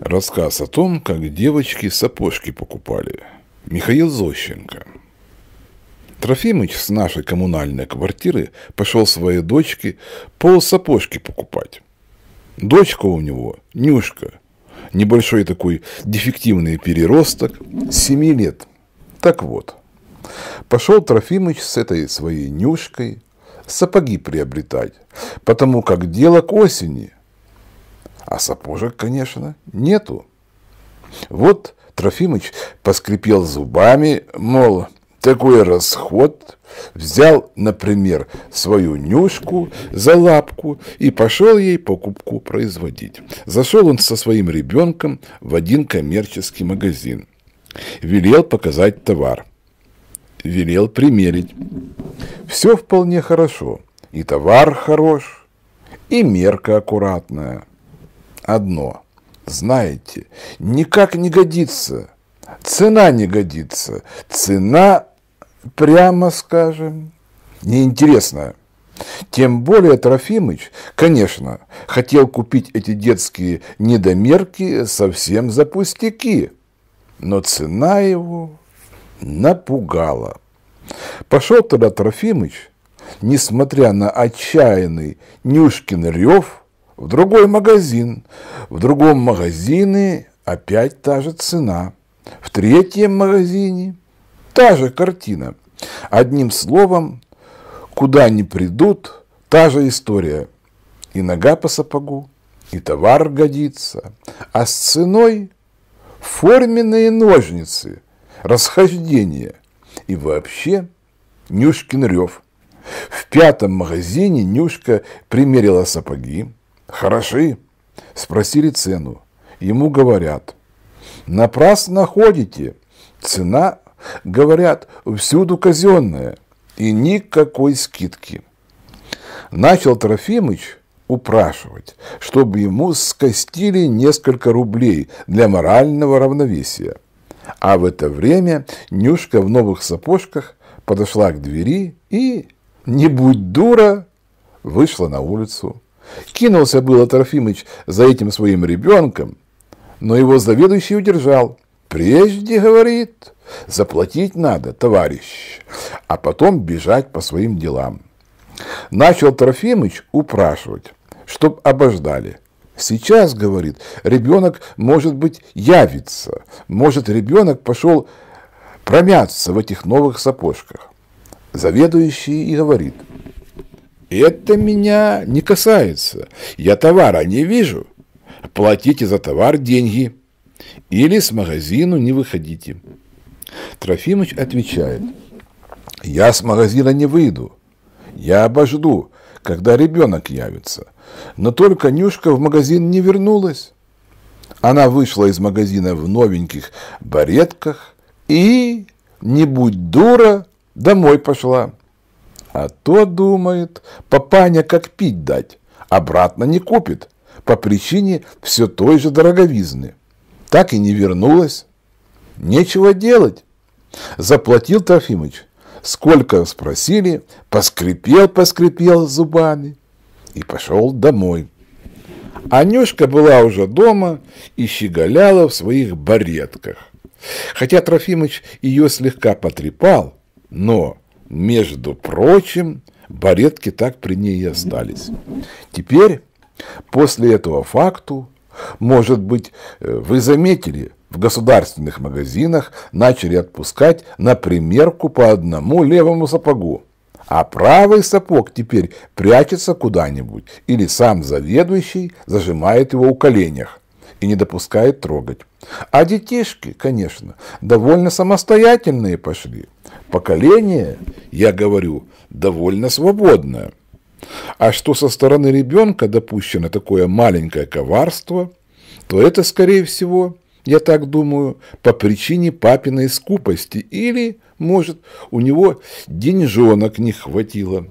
Рассказ о том, как девочки сапожки покупали. Михаил Зощенко. Трофимыч с нашей коммунальной квартиры пошел своей дочке пол сапожки покупать. Дочка у него, Нюшка, небольшой такой дефективный переросток, 7 лет. Так вот, пошел Трофимыч с этой своей Нюшкой сапоги приобретать, потому как дело к осени – а сапожек, конечно, нету. Вот Трофимыч поскрипел зубами, мол, такой расход. Взял, например, свою нюшку за лапку и пошел ей покупку производить. Зашел он со своим ребенком в один коммерческий магазин. Велел показать товар. Велел примерить. Все вполне хорошо. И товар хорош, и мерка аккуратная одно. Знаете, никак не годится. Цена не годится. Цена, прямо скажем, неинтересная. Тем более Трофимыч, конечно, хотел купить эти детские недомерки совсем за пустяки. Но цена его напугала. Пошел тогда Трофимыч, несмотря на отчаянный Нюшкин рев – в другой магазин. В другом магазине опять та же цена. В третьем магазине та же картина. Одним словом, куда ни придут, та же история. И нога по сапогу, и товар годится. А с ценой форменные ножницы, расхождение. И вообще Нюшкин рев. В пятом магазине Нюшка примерила сапоги, Хороши? Спросили цену. Ему говорят. Напрасно ходите. Цена, говорят, всюду казенная. И никакой скидки. Начал Трофимыч упрашивать, чтобы ему скостили несколько рублей для морального равновесия. А в это время Нюшка в новых сапожках подошла к двери и, не будь дура, вышла на улицу. Кинулся был Трофимыч за этим своим ребенком, но его заведующий удержал. «Прежде, — говорит, — заплатить надо, товарищ, а потом бежать по своим делам». Начал Трофимыч упрашивать, чтоб обождали. Сейчас, говорит, ребенок, может быть, явится. Может, ребенок пошел промяться в этих новых сапожках. Заведующий и говорит – это меня не касается. Я товара не вижу. Платите за товар деньги. Или с магазину не выходите. Трофимыч отвечает, я с магазина не выйду. Я обожду, когда ребенок явится. Но только Нюшка в магазин не вернулась. Она вышла из магазина в новеньких баретках и, не будь дура, домой пошла. А то, думает, папаня как пить дать, обратно не купит, по причине все той же дороговизны. Так и не вернулась. Нечего делать. Заплатил Трофимыч. Сколько спросили, поскрипел-поскрипел зубами и пошел домой. Анюшка была уже дома и щеголяла в своих баретках. Хотя Трофимыч ее слегка потрепал, но между прочим, баретки так при ней и остались. Теперь, после этого факту, может быть, э, вы заметили, в государственных магазинах начали отпускать на примерку по одному левому сапогу, а правый сапог теперь прячется куда-нибудь или сам заведующий зажимает его у коленях и не допускает трогать. А детишки, конечно, довольно самостоятельные пошли поколение, я говорю, довольно свободное. А что со стороны ребенка допущено такое маленькое коварство, то это, скорее всего, я так думаю, по причине папиной скупости или, может, у него денежонок не хватило.